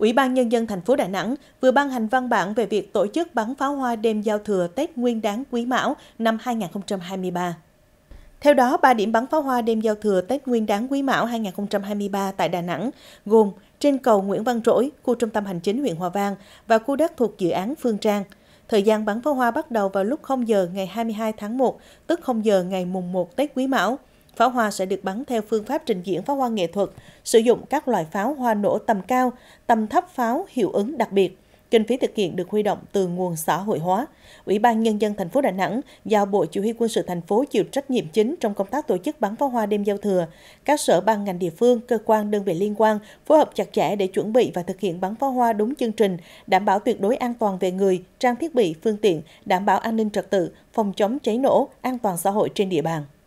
Ủy ban Nhân dân thành phố Đà Nẵng vừa ban hành văn bản về việc tổ chức bắn pháo hoa đêm giao thừa Tết Nguyên đán Quý Mão năm 2023. Theo đó, 3 điểm bắn pháo hoa đêm giao thừa Tết Nguyên đán Quý Mão 2023 tại Đà Nẵng gồm trên cầu Nguyễn Văn Trỗi, khu trung tâm hành chính huyện Hòa Vang và khu đất thuộc dự án Phương Trang. Thời gian bắn pháo hoa bắt đầu vào lúc 0 giờ ngày 22 tháng 1, tức 0 giờ ngày mùng 1 Tết Quý Mão. Pháo hoa sẽ được bắn theo phương pháp trình diễn pháo hoa nghệ thuật, sử dụng các loại pháo hoa nổ tầm cao, tầm thấp pháo hiệu ứng đặc biệt. Kinh phí thực hiện được huy động từ nguồn xã hội hóa. Ủy ban nhân dân thành phố Đà Nẵng giao Bộ Chỉ huy quân sự thành phố chịu trách nhiệm chính trong công tác tổ chức bắn pháo hoa đêm giao thừa. Các sở ban ngành địa phương, cơ quan đơn vị liên quan phối hợp chặt chẽ để chuẩn bị và thực hiện bắn pháo hoa đúng chương trình, đảm bảo tuyệt đối an toàn về người, trang thiết bị, phương tiện, đảm bảo an ninh trật tự, phòng chống cháy nổ, an toàn xã hội trên địa bàn.